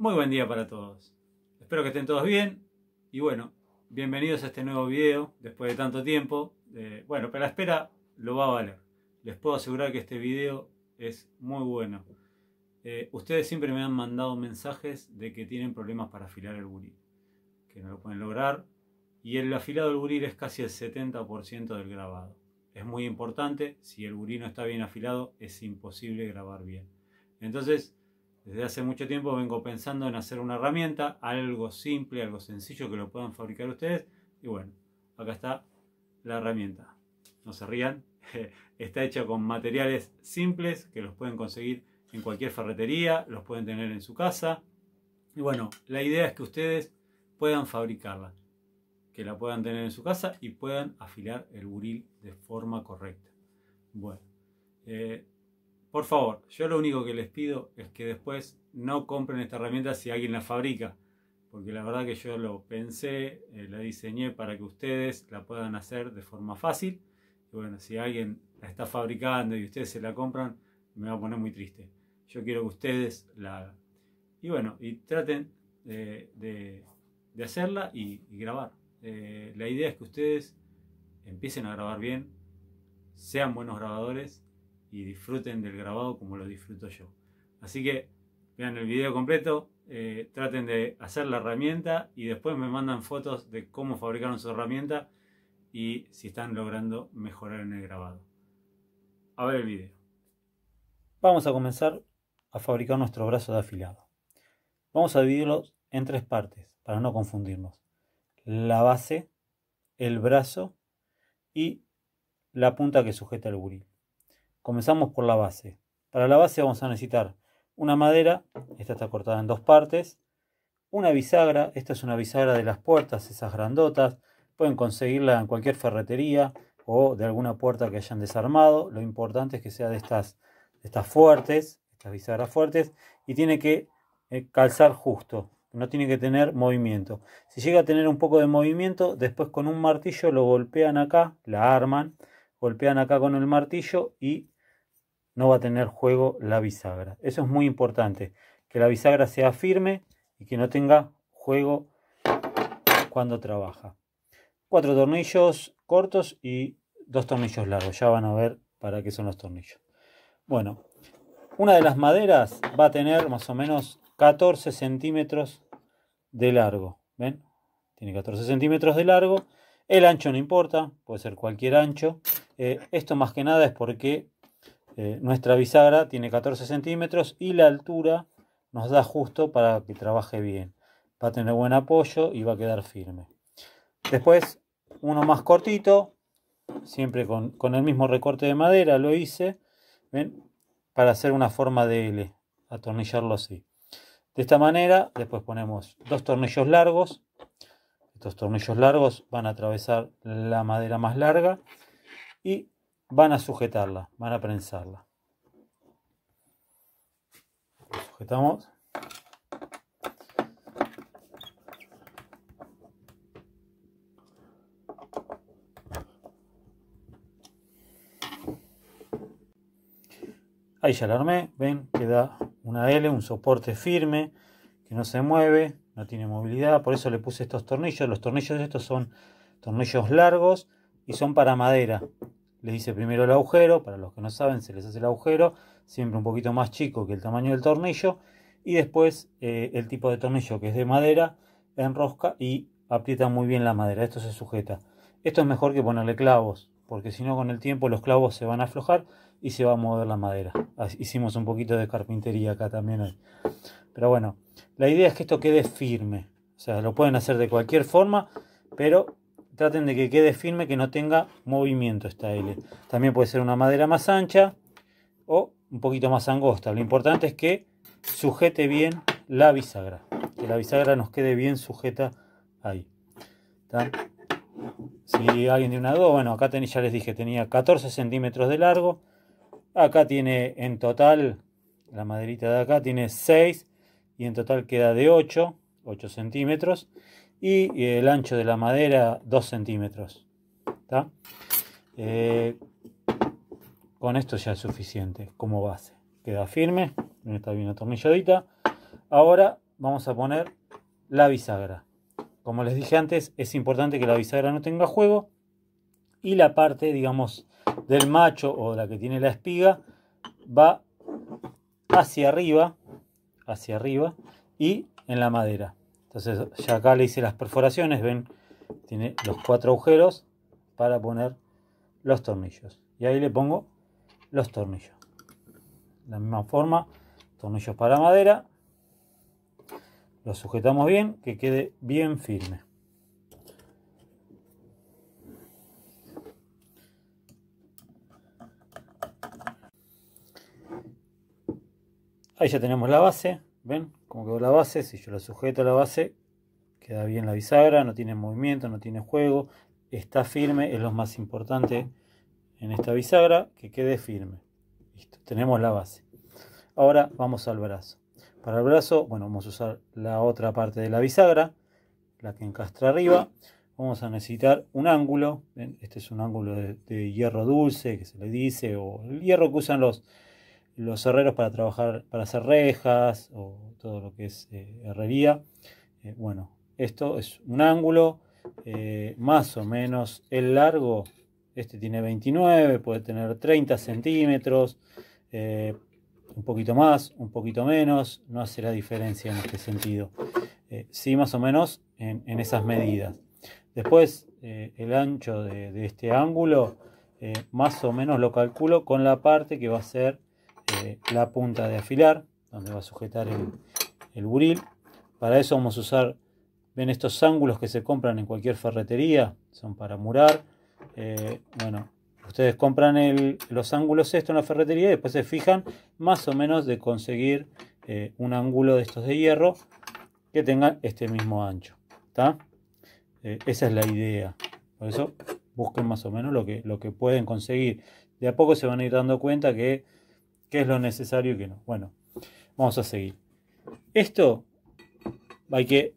Muy buen día para todos. Espero que estén todos bien. Y bueno, bienvenidos a este nuevo video después de tanto tiempo. bueno, pero la espera lo va a valer. Les puedo asegurar que este video es muy bueno. Eh, ustedes siempre me han mandado mensajes de que tienen problemas para afilar el buril, que no lo pueden lograr. Y el afilado del buril es casi el 70% del grabado. Es muy importante, si el buril no está bien afilado, es imposible grabar bien. Entonces, desde hace mucho tiempo vengo pensando en hacer una herramienta, algo simple, algo sencillo que lo puedan fabricar ustedes. Y bueno, acá está la herramienta. No se rían, está hecha con materiales simples que los pueden conseguir en cualquier ferretería, los pueden tener en su casa. Y bueno, la idea es que ustedes puedan fabricarla, que la puedan tener en su casa y puedan afilar el buril de forma correcta. Bueno, eh, por favor, yo lo único que les pido es que después no compren esta herramienta si alguien la fabrica, porque la verdad que yo lo pensé, eh, la diseñé para que ustedes la puedan hacer de forma fácil. Y bueno, si alguien la está fabricando y ustedes se la compran, me va a poner muy triste. Yo quiero que ustedes la hagan. Y bueno, y traten eh, de, hacerla y, grabar. Eh, la idea es que ustedes empiecen a grabar bien, sean buenos grabadores y disfruten del grabado como lo disfruto yo. Así que vean el video completo, eh, traten de hacer la herramienta y después me mandan fotos de cómo fabricaron su herramienta y si están logrando mejorar en el grabado. A ver el video. Vamos a comenzar a fabricar nuestro brazo de afilado. Vamos a dividirlo en tres partes para no confundirnos. La base, el brazo y la punta que sujeta el buril. Comenzamos por la base. Para la base vamos a necesitar una madera, esta está cortada en dos partes, una bisagra, esta es una bisagra de las puertas, esas grandotas, pueden conseguirla en cualquier ferretería o de alguna puerta que hayan desarmado, lo importante es que sea de estas, de estas fuertes, estas bisagras fuertes, y tiene que eh, calzar justo, no tiene que tener movimiento. Si llega a tener un poco de movimiento, después con un martillo lo golpean acá, la arman golpean acá con el martillo y no va a tener juego la bisagra. Eso es muy importante, que la bisagra sea firme y que no tenga juego cuando trabaja. Cuatro tornillos cortos y dos tornillos largos. Ya van a ver para qué son los tornillos. Bueno, una de las maderas va a tener más o menos 14 centímetros de largo. ¿Ven? Tiene 14 centímetros de largo. El ancho no importa, puede ser cualquier ancho. Eh, esto más que nada es porque eh, nuestra bisagra tiene 14 centímetros y la altura nos da justo para que trabaje bien. Va a tener buen apoyo y va a quedar firme. Después, uno más cortito, siempre con, el mismo recorte de madera, lo hice, para hacer una forma de L, atornillarlo así. De esta manera, después ponemos dos tornillos largos. Estos tornillos largos van a atravesar la madera más larga y van a sujetarla, van a prensarla. Sujetamos. Ahí ya la armé, ven queda una L, un soporte firme que no se mueve, no tiene movilidad, por eso le puse estos tornillos. Los tornillos de estos son tornillos largos y son para madera. le hice primero el agujero, para los que no saben se les hace el agujero, siempre un poquito más chico que el tamaño del tornillo, y después eh, el tipo de tornillo que es de madera, enrosca y aprieta muy bien la madera, esto se sujeta. Esto es mejor que ponerle clavos, porque si no con el tiempo los clavos se van a aflojar y se va a mover la madera. Hicimos un poquito de carpintería acá también Pero bueno, la idea es que esto quede firme. O sea, lo pueden hacer de cualquier forma, pero Traten de que quede firme, que no tenga movimiento esta L. También puede ser una madera más ancha o un poquito más angosta. Lo importante es que sujete bien la bisagra. Que la bisagra nos quede bien sujeta ahí. Si alguien tiene una duda, bueno, acá ya les dije, tenía 14 centímetros de largo. Acá tiene en total, la maderita de acá tiene 6 y en total queda de 8. 8 centímetros, y el ancho de la madera 2 centímetros. Eh, con esto ya es suficiente como base. Queda firme, está bien atornilladita. Ahora vamos a poner la bisagra. Como les dije antes, es importante que la bisagra no tenga juego y la parte, digamos, del macho o la que tiene la espiga va hacia arriba, hacia arriba y en la madera. Entonces ya acá le hice las perforaciones, ven, tiene los cuatro agujeros para poner los tornillos. Y ahí le pongo los tornillos. De la misma forma, tornillos para madera. Lo sujetamos bien, que quede bien firme. Ahí ya tenemos la base, ven, como quedó la base, si yo la sujeto a la base, queda bien la bisagra, no tiene movimiento, no tiene juego, está firme, es lo más importante en esta bisagra, que quede firme. Listo, tenemos la base. Ahora vamos al brazo. Para el brazo, bueno, vamos a usar la otra parte de la bisagra, la que encastra arriba. Vamos a necesitar un ángulo, este es un ángulo de, de hierro dulce, que se le dice, o el hierro que usan los los herreros para trabajar, para hacer rejas o todo lo que es eh, herrería. Eh, bueno, esto es un ángulo eh, más o menos el largo. Este tiene 29, puede tener 30 centímetros, un poquito más, un poquito menos, no hace la diferencia en este sentido. sí, más o menos en, esas medidas. Después, el ancho de este ángulo, más o menos lo calculo con la parte que va a ser este, la punta de afilar, donde va a sujetar el, buril. Para eso vamos a usar, ven estos ángulos que se compran en cualquier ferretería, son para murar. Eh, bueno, ustedes compran los ángulos estos en la ferretería y después se fijan más o menos de conseguir eh, un ángulo de estos de hierro que tengan este mismo ancho. Eh, esa es la idea. Por eso busquen más o menos lo que, lo que pueden conseguir. De a poco se van a ir dando cuenta que qué es lo necesario y qué no. Bueno, vamos a seguir. Esto hay que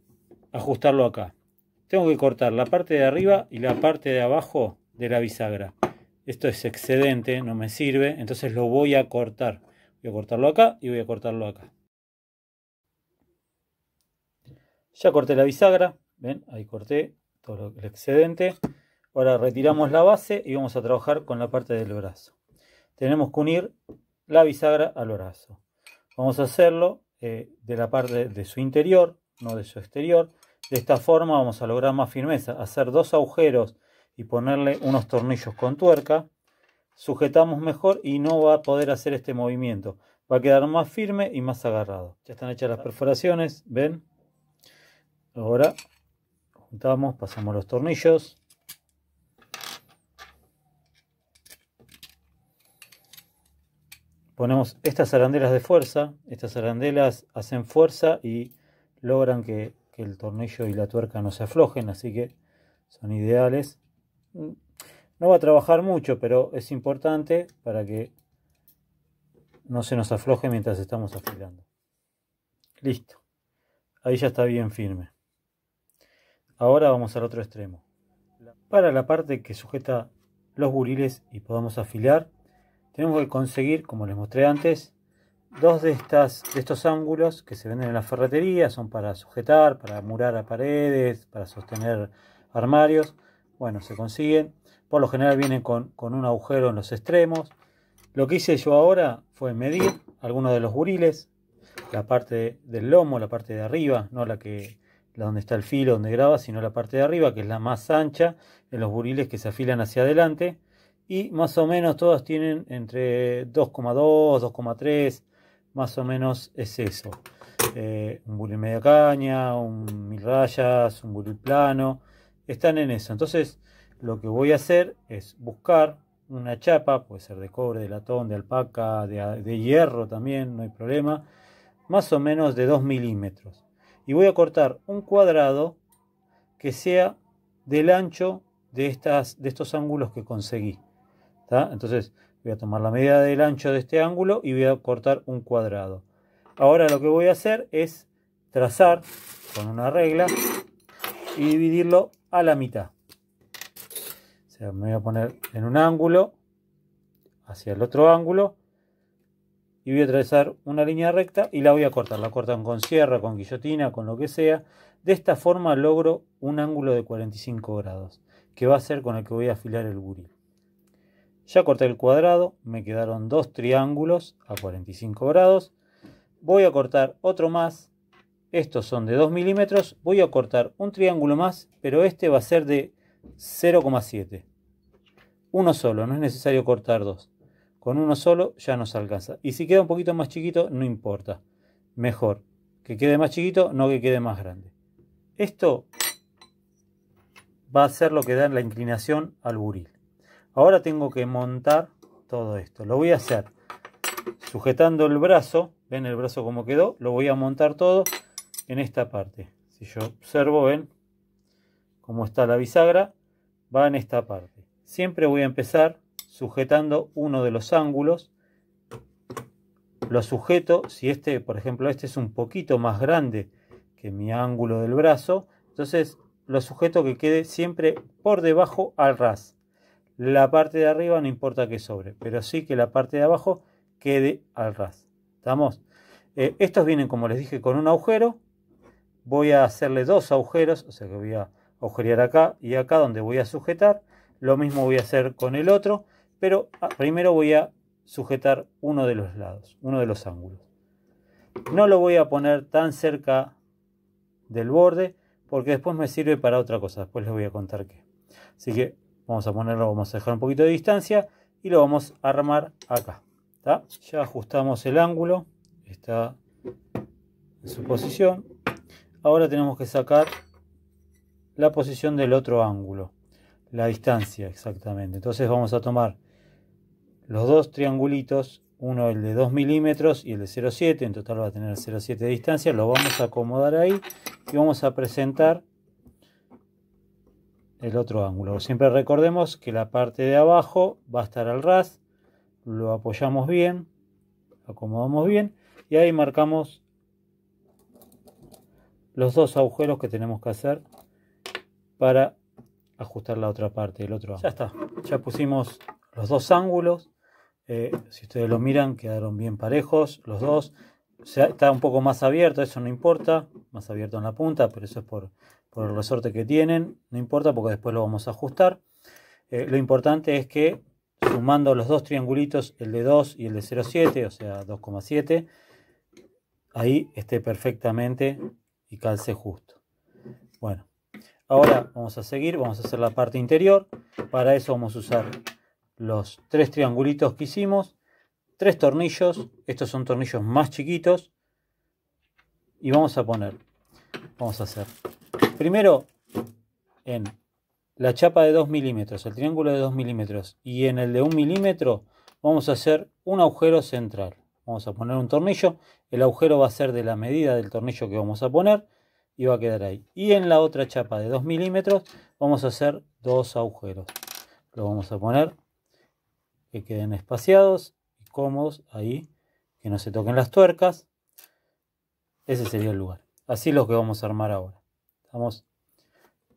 ajustarlo acá. Tengo que cortar la parte de arriba y la parte de abajo de la bisagra. Esto es excedente, no me sirve, entonces lo voy a cortar. Voy a cortarlo acá y voy a cortarlo acá. Ya corté la bisagra, ven, ahí corté todo el excedente. Ahora retiramos la base y vamos a trabajar con la parte del brazo. Tenemos que unir la bisagra al brazo. Vamos a hacerlo eh, de la parte de su interior, no de su exterior. De esta forma vamos a lograr más firmeza. Hacer dos agujeros y ponerle unos tornillos con tuerca. Sujetamos mejor y no va a poder hacer este movimiento. Va a quedar más firme y más agarrado. Ya están hechas las perforaciones, ¿ven? Ahora juntamos, pasamos los tornillos. ponemos estas arandelas de fuerza, estas arandelas hacen fuerza y logran que, el tornillo y la tuerca no se aflojen, así que son ideales. No va a trabajar mucho, pero es importante para que no se nos afloje mientras estamos afilando. Listo. Ahí ya está bien firme. Ahora vamos al otro extremo. Para la parte que sujeta los buriles y podamos afilar, tenemos que conseguir, como les mostré antes, dos de, estos ángulos que se venden en la ferretería, son para sujetar, para murar a paredes, para sostener armarios. Bueno, se consiguen. Por lo general vienen con, con un agujero en los extremos. Lo que hice yo ahora fue medir algunos de los buriles, la parte del lomo, la parte de arriba, no la que la donde está el filo donde graba, sino la parte de arriba, que es la más ancha, en los buriles que se afilan hacia adelante y más o menos todas tienen entre 2,2, 2,3, más o menos es eso. Eh, un bullying media caña, un mil rayas, un bullying plano, están en eso. Entonces lo que voy a hacer es buscar una chapa, puede ser de cobre, de latón, de alpaca, de, hierro también, no hay problema, más o menos de 2 milímetros. Y voy a cortar un cuadrado que sea del ancho de, estas, de estos ángulos que conseguí. Entonces voy a tomar la medida del ancho de este ángulo y voy a cortar un cuadrado. Ahora lo que voy a hacer es trazar con una regla y dividirlo a la mitad. O sea, me voy a poner en un ángulo hacia el otro ángulo y voy a trazar una línea recta y la voy a cortar. La cortan con sierra, con guillotina, con lo que sea. De esta forma logro un ángulo de 45 grados, que va a ser con el que voy a afilar el buril. Ya corté el cuadrado, me quedaron dos triángulos a 45 grados. Voy a cortar otro más, estos son de 2 milímetros. Voy a cortar un triángulo más, pero este va a ser de 0,7. Uno solo, no es necesario cortar dos. Con uno solo ya nos alcanza. Y si queda un poquito más chiquito, no importa. Mejor que quede más chiquito, no que quede más grande. Esto va a ser lo que da la inclinación al buril. Ahora tengo que montar todo esto. Lo voy a hacer sujetando el brazo. ¿Ven el brazo como quedó? Lo voy a montar todo en esta parte. Si yo observo, ven cómo está la bisagra. Va en esta parte. Siempre voy a empezar sujetando uno de los ángulos. Lo sujeto, si este, por ejemplo, este es un poquito más grande que mi ángulo del brazo, entonces lo sujeto que quede siempre por debajo al ras la parte de arriba no importa que sobre, pero sí que la parte de abajo quede al ras. ¿Estamos? Eh, estos vienen, como les dije, con un agujero. Voy a hacerle dos agujeros, o sea que voy a agujerear acá y acá donde voy a sujetar. Lo mismo voy a hacer con el otro, pero ah, primero voy a sujetar uno de los lados, uno de los ángulos. No lo voy a poner tan cerca del borde porque después me sirve para otra cosa, después les voy a contar qué. Así que Vamos a ponerlo, vamos a dejar un poquito de distancia y lo vamos a armar acá. Ya ajustamos el ángulo, está en su posición. Ahora tenemos que sacar la posición del otro ángulo, la distancia exactamente. Entonces vamos a tomar los dos triangulitos, uno el de 2 milímetros y el de 0,7, en total va a tener 0,7 de distancia, lo vamos a acomodar ahí y vamos a presentar el otro ángulo. Siempre recordemos que la parte de abajo va a estar al ras, lo apoyamos bien, acomodamos bien y ahí marcamos los dos agujeros que tenemos que hacer para ajustar la otra parte del otro ángulo. Ya está, ya pusimos los dos ángulos. Eh, si ustedes lo miran, quedaron bien parejos los dos. está un poco más abierto, eso no importa, más abierto en la punta, pero eso es por por el resorte que tienen, no importa porque después lo vamos a ajustar. Eh, lo importante es que sumando los dos triangulitos, el de 2 y el de 0,7, o sea 2,7, ahí esté perfectamente y calce justo. Bueno, ahora vamos a seguir, vamos a hacer la parte interior. Para eso vamos a usar los tres triangulitos que hicimos, tres tornillos, estos son tornillos más chiquitos, y vamos a poner, vamos a hacer primero en la chapa de 2 milímetros, el triángulo de 2 milímetros y en el de 1 milímetro vamos a hacer un agujero central. Vamos a poner un tornillo, el agujero va a ser de la medida del tornillo que vamos a poner y va a quedar ahí. Y en la otra chapa de 2 milímetros vamos a hacer dos agujeros. Lo vamos a poner que queden espaciados y cómodos ahí, que no se toquen las tuercas. Ese sería el lugar. Así lo que vamos a armar ahora. Vamos,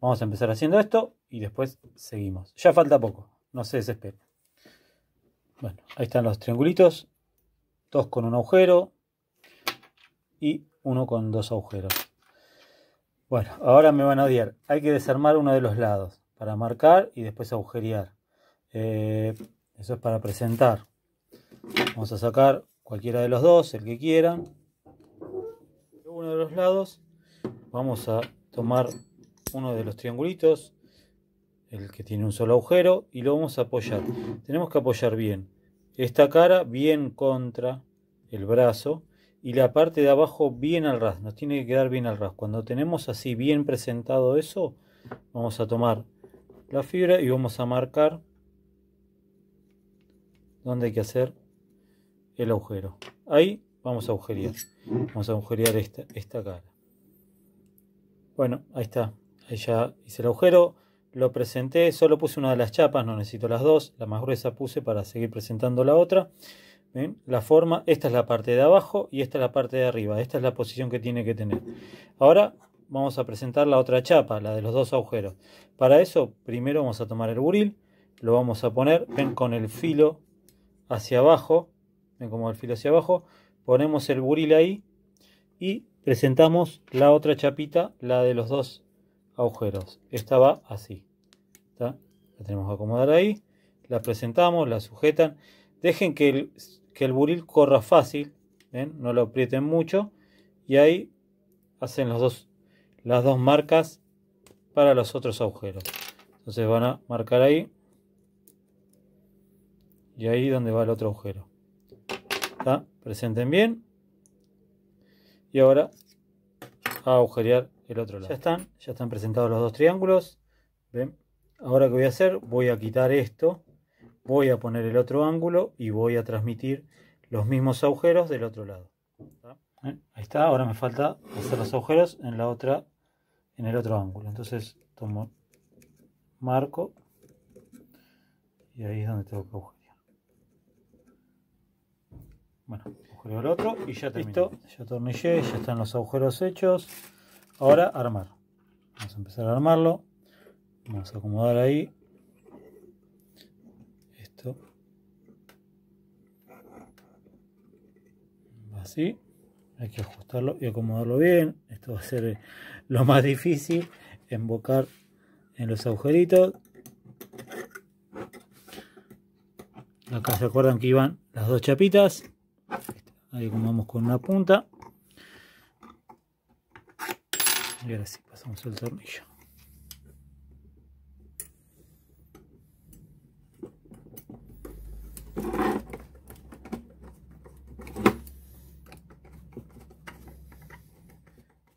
vamos a empezar haciendo esto y después seguimos. Ya falta poco, no se desesperen. Bueno, ahí están los triangulitos, dos con un agujero y uno con dos agujeros. Bueno, ahora me van a odiar. Hay que desarmar uno de los lados para marcar y después agujerear. Eh, eso es para presentar. Vamos a sacar cualquiera de los dos, el que quieran. Uno de los lados. Vamos a tomar uno de los triangulitos, el que tiene un solo agujero, y lo vamos a apoyar. Tenemos que apoyar bien esta cara bien contra el brazo y la parte de abajo bien al ras. Nos tiene que quedar bien al ras. Cuando tenemos así bien presentado eso, vamos a tomar la fibra y vamos a marcar donde hay que hacer el agujero. Ahí vamos a agujerear. Vamos a agujerear esta, esta cara. Bueno, ahí está. Ahí ya hice el agujero. Lo presenté, solo puse una de las chapas, no necesito las dos. La más gruesa puse para seguir presentando la otra. ¿Ven? La forma, esta es la parte de abajo y esta es la parte de arriba. Esta es la posición que tiene que tener. Ahora vamos a presentar la otra chapa, la de los dos agujeros. Para eso, primero vamos a tomar el buril, lo vamos a poner, ven, con el filo hacia abajo, ven como el filo hacia abajo, ponemos el buril ahí y presentamos la otra chapita, la de los dos agujeros. Esta va así. La tenemos que acomodar ahí. La presentamos, la sujetan. Dejen que el, buril corra fácil. No lo aprieten mucho. Y ahí hacen dos, las dos marcas para los otros agujeros. Entonces van a marcar ahí. Y ahí donde va el otro agujero. Presenten bien y ahora a agujerear el otro lado. Ya están, ya están presentados los dos triángulos. ¿Ven? Ahora que voy a hacer, voy a quitar esto, voy a poner el otro ángulo y voy a transmitir los mismos agujeros del otro lado. Eh, ahí está, ahora me falta hacer los agujeros en la otra, en el otro ángulo. Entonces tomo marco y ahí es donde tengo que agujerear. Bueno el otro y ya listo, ya atornillé, ya están los agujeros hechos. Ahora armar. Vamos a empezar a armarlo. Vamos a acomodar ahí. Esto. Así. Hay que ajustarlo y acomodarlo bien. Esto va a ser lo más difícil. Embocar en los agujeritos. Acá se acuerdan que iban las dos chapitas ahí acomodamos con una punta y ahora sí pasamos el tornillo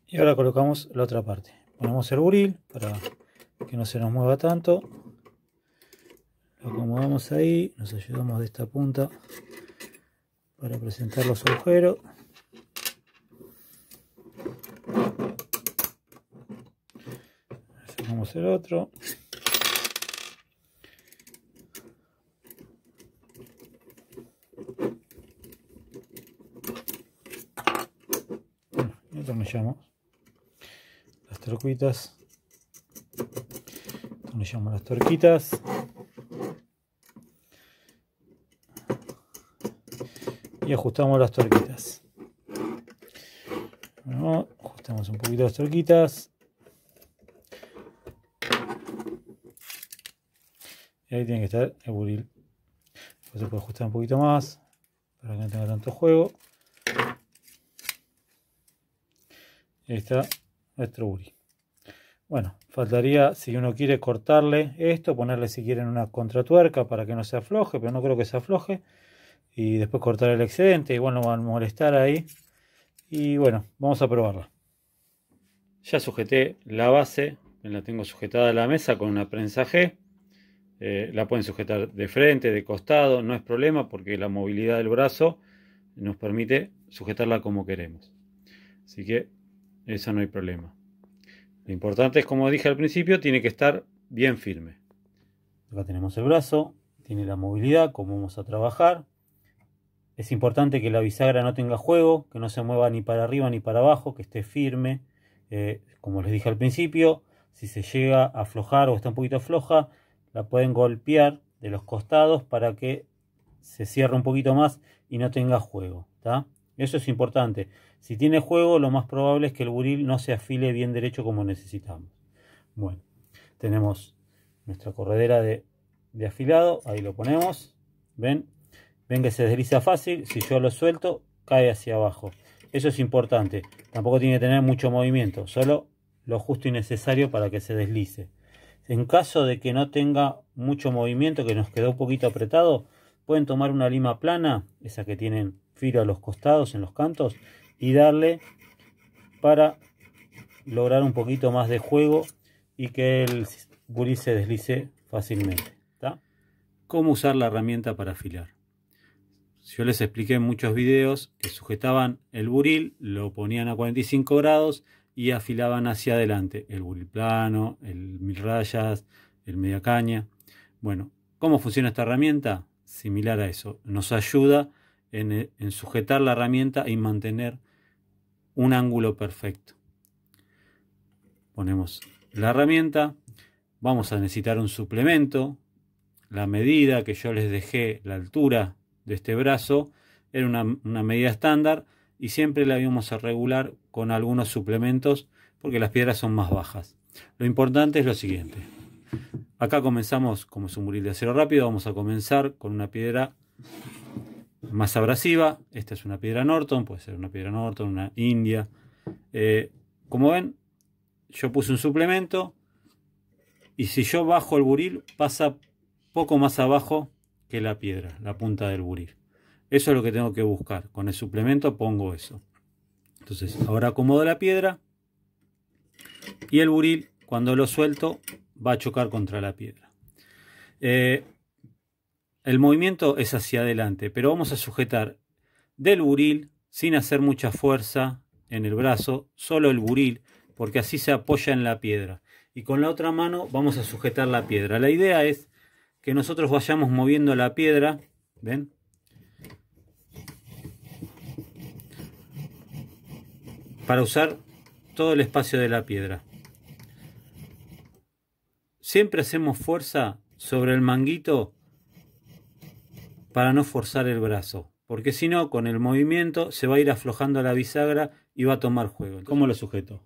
y ahora colocamos la otra parte ponemos el buril para que no se nos mueva tanto lo acomodamos ahí nos ayudamos de esta punta para presentar los agujeros Hacemos el otro bueno, y atornillamos las torquitas atornillamos las torquitas y ajustamos las torquitas. ajustamos un poquito las torquitas. Y ahí tiene que estar el buril. Después se puede ajustar un poquito más para que no tenga tanto juego. Ahí está nuestro buril. Bueno, faltaría, si uno quiere cortarle esto, ponerle si quieren una contratuerca para que no se afloje, pero no creo que se afloje y después cortar el excedente, igual no van a molestar ahí. Y bueno, vamos a probarla. Ya sujeté la base, la tengo sujetada a la mesa con una prensa G. Eh, la pueden sujetar de frente, de costado, no es problema porque la movilidad del brazo nos permite sujetarla como queremos. Así que eso no hay problema. Lo importante es, como dije al principio, tiene que estar bien firme. Acá tenemos el brazo, tiene la movilidad, cómo vamos a trabajar. Es importante que la bisagra no tenga juego, que no se mueva ni para arriba ni para abajo, que esté firme. Eh, como les dije al principio, si se llega a aflojar o está un poquito floja, la pueden golpear de los costados para que se cierre un poquito más y no tenga juego. Eso es importante. Si tiene juego, lo más probable es que el buril no se afile bien derecho como necesitamos. Bueno, tenemos nuestra corredera de, de afilado. Ahí lo ponemos. ¿Ven? Ven que se desliza fácil, si yo lo suelto, cae hacia abajo. Eso es importante. Tampoco tiene que tener mucho movimiento, solo lo justo y necesario para que se deslice. En caso de que no tenga mucho movimiento, que nos quedó un poquito apretado, pueden tomar una lima plana, esa que tienen filo a los costados, en los cantos, y darle para lograr un poquito más de juego y que el buril se deslice fácilmente. ¿Cómo usar la herramienta para afilar? Yo les expliqué en muchos videos que sujetaban el buril, lo ponían a 45 grados y afilaban hacia adelante el buril plano, el mil rayas, el media caña. Bueno, ¿cómo funciona esta herramienta? Similar a eso, nos ayuda en, en sujetar la herramienta y mantener un ángulo perfecto. Ponemos la herramienta, vamos a necesitar un suplemento, la medida que yo les dejé, la altura este brazo era una, medida estándar y siempre la íbamos a regular con algunos suplementos porque las piedras son más bajas. Lo importante es lo siguiente. Acá comenzamos, como es un buril de acero rápido, vamos a comenzar con una piedra más abrasiva. Esta es una piedra Norton, puede ser una piedra Norton, una India. Eh, como ven, yo puse un suplemento y si yo bajo el buril pasa poco más abajo que la piedra, la punta del buril. Eso es lo que tengo que buscar. Con el suplemento pongo eso. Entonces, ahora acomodo la piedra y el buril, cuando lo suelto, va a chocar contra la piedra. Eh, el movimiento es hacia adelante, pero vamos a sujetar del buril sin hacer mucha fuerza en el brazo, solo el buril, porque así se apoya en la piedra. Y con la otra mano vamos a sujetar la piedra. La idea es que nosotros vayamos moviendo la piedra, ¿ven? Para usar todo el espacio de la piedra. Siempre hacemos fuerza sobre el manguito para no forzar el brazo, porque si no, con el movimiento se va a ir aflojando la bisagra y va a tomar juego. ¿Cómo lo sujeto?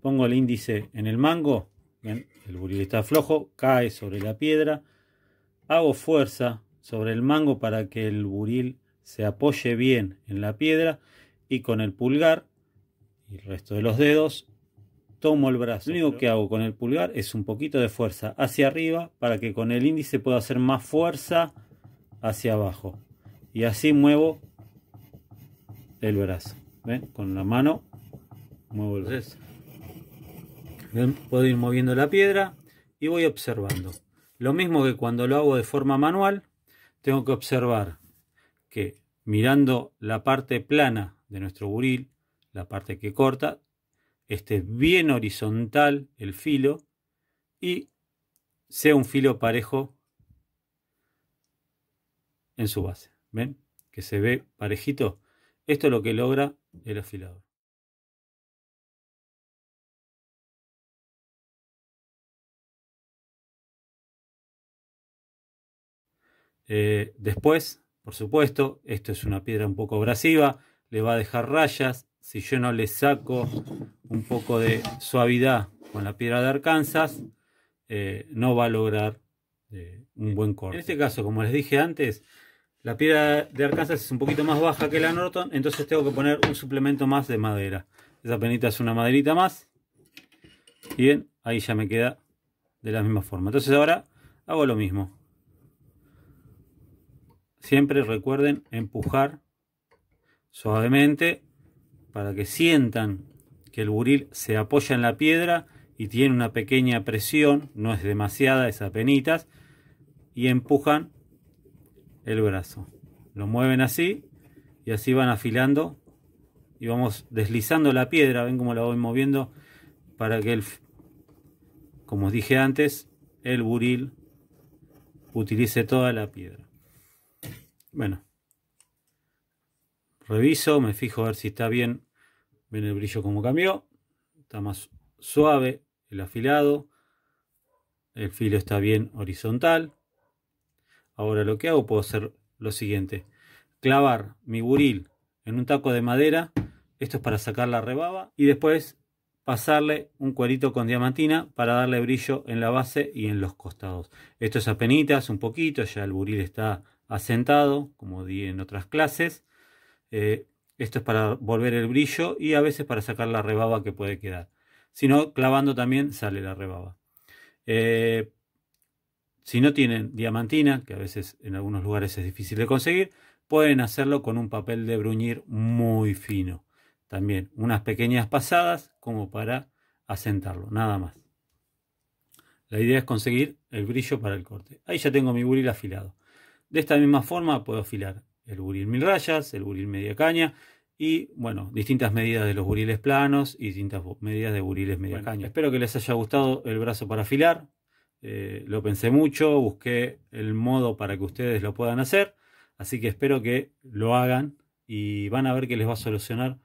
Pongo el índice en el mango, ¿ven? el buril está flojo, cae sobre la piedra, hago fuerza sobre el mango para que el buril se apoye bien en la piedra y con el pulgar y el resto de los dedos tomo el brazo. Lo único que hago con el pulgar es un poquito de fuerza hacia arriba para que con el índice pueda hacer más fuerza hacia abajo. Y así muevo el brazo. ¿Ven? Con la mano muevo el brazo. ¿Ven? Puedo ir moviendo la piedra y voy observando. Lo mismo que cuando lo hago de forma manual, tengo que observar que mirando la parte plana de nuestro buril, la parte que corta, esté bien horizontal el filo y sea un filo parejo en su base. ¿Ven? Que se ve parejito. Esto es lo que logra el afilador. Eh, después, por supuesto, esto es una piedra un poco abrasiva, le va a dejar rayas. Si yo no le saco un poco de suavidad con la piedra de Arkansas, eh, no va a lograr eh, un buen corte. En este caso, como les dije antes, la piedra de Arkansas es un poquito más baja que la Norton, entonces tengo que poner un suplemento más de madera. Esa penita es una maderita más. bien, ahí ya me queda de la misma forma. Entonces ahora hago lo mismo. Siempre recuerden empujar suavemente para que sientan que el buril se apoya en la piedra y tiene una pequeña presión, no es demasiada, es apenitas, y empujan el brazo. Lo mueven así y así van afilando y vamos deslizando la piedra, ven cómo la voy moviendo para que el, como dije antes, el buril utilice toda la piedra. Bueno. Reviso, me fijo a ver si está bien. Ven el brillo como cambió. Está más suave el afilado. El filo está bien horizontal. Ahora lo que hago puedo hacer lo siguiente. Clavar mi buril en un taco de madera. Esto es para sacar la rebaba. Y después pasarle un cuerito con diamantina para darle brillo en la base y en los costados. Esto es apenitas, un poquito, ya el buril está asentado, como di en otras clases. Eh, esto es para volver el brillo y a veces para sacar la rebaba que puede quedar. Si no, clavando también sale la rebaba. Eh, si no tienen diamantina, que a veces en algunos lugares es difícil de conseguir, pueden hacerlo con un papel de bruñir muy fino. También unas pequeñas pasadas como para asentarlo, nada más. La idea es conseguir el brillo para el corte. Ahí ya tengo mi buril afilado. De esta misma forma puedo afilar el buril mil rayas, el buril media caña y, bueno, distintas medidas de los buriles planos y distintas medidas de buriles media caña. Espero que les haya gustado el brazo para afilar. Eh, lo pensé mucho, busqué el modo para que ustedes lo puedan hacer. Así que espero que lo hagan y van a ver que les va a solucionar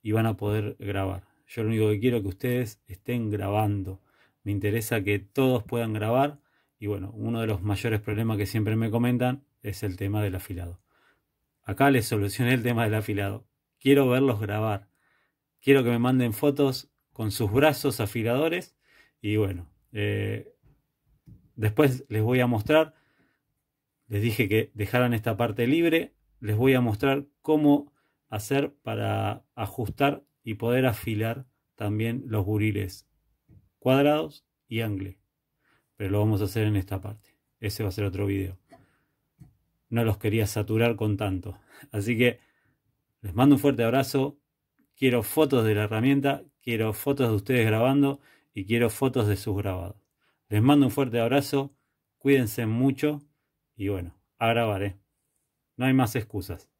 y van a poder grabar. Yo lo único que quiero es que ustedes estén grabando. Me interesa que todos puedan grabar. Y bueno, uno de los mayores problemas que siempre me comentan es el tema del afilado. Acá les solucioné el tema del afilado. Quiero verlos grabar. Quiero que me manden fotos con sus brazos afiladores. Y bueno, eh, después les voy a mostrar. Les dije que dejaran esta parte libre. Les voy a mostrar cómo hacer para ajustar y poder afilar también los buriles cuadrados y angle. Pero lo vamos a hacer en esta parte. Ese va a ser otro video no los quería saturar con tanto. Así que les mando un fuerte abrazo. Quiero fotos de la herramienta, quiero fotos de ustedes grabando y quiero fotos de sus grabados. Les mando un fuerte abrazo, cuídense mucho y bueno, a grabar, ¿eh? No hay más excusas.